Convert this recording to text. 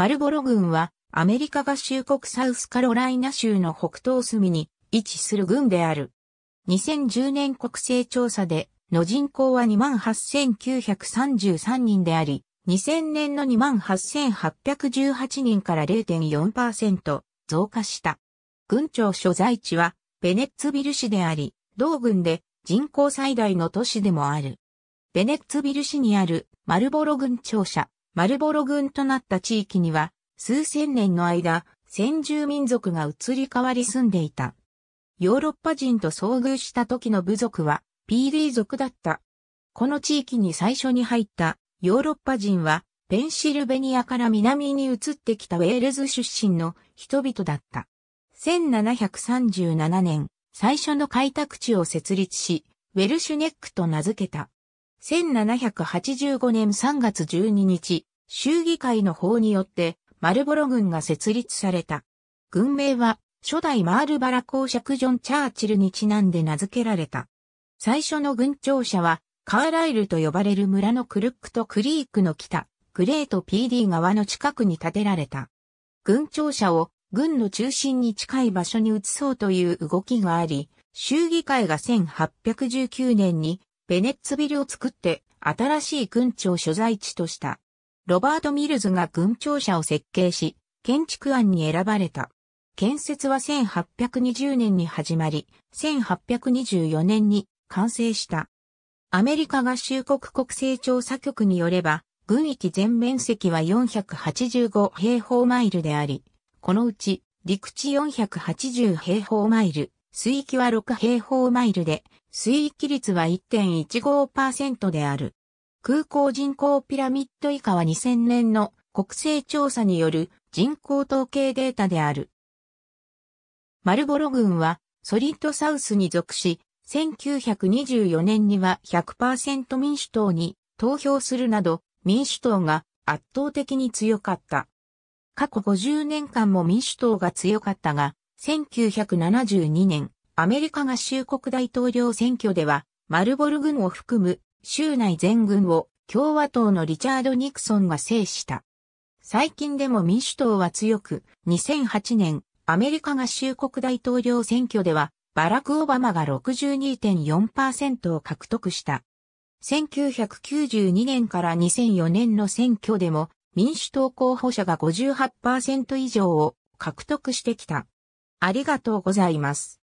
マルボロ郡はアメリカ合衆国サウスカロライナ州の北東隅に位置する郡である。2010年国勢調査での人口は28,933人であり、2000年の28,818人から0.4%増加した。郡庁所在地はベネッツビル市であり、同郡で人口最大の都市でもある。ベネッツビル市にあるマルボロ郡庁舎マルボロ軍となった地域には、数千年の間、先住民族が移り変わり住んでいた。ヨーロッパ人と遭遇した時の部族は、ピーリー族だった。この地域に最初に入ったヨーロッパ人は、ペンシルベニアから南に移ってきたウェールズ出身の人々だった。1737年、最初の開拓地を設立し、ウェルシュネックと名付けた。1785年3月12日、州議会の法によって、マルボロ軍が設立された。軍名は、初代マールバラ公爵ジョン・チャーチルにちなんで名付けられた。最初の軍庁舎は、カーライルと呼ばれる村のクルックとクリークの北、グレート PD 側の近くに建てられた。軍庁舎を軍の中心に近い場所に移そうという動きがあり、州議会が1819年にベネッツビルを作って新しい軍庁所在地とした。ロバート・ミルズが軍庁舎を設計し、建築案に選ばれた。建設は1820年に始まり、1824年に完成した。アメリカ合衆国国勢調査局によれば、軍域全面積は485平方マイルであり、このうち陸地480平方マイル、水域は6平方マイルで、水域率は1.15%である。空港人口ピラミッド以下は2000年の国勢調査による人口統計データである。マルボロ郡はソリッドサウスに属し、1924年には100%民主党に投票するなど民主党が圧倒的に強かった。過去50年間も民主党が強かったが、1972年、アメリカ合衆国大統領選挙では、マルボル軍を含む州内全軍を共和党のリチャード・ニクソンが制した。最近でも民主党は強く、2008年、アメリカ合衆国大統領選挙では、バラク・オバマが62.4%を獲得した。1992年から2004年の選挙でも民主党候補者が58%以上を獲得してきた。ありがとうございます。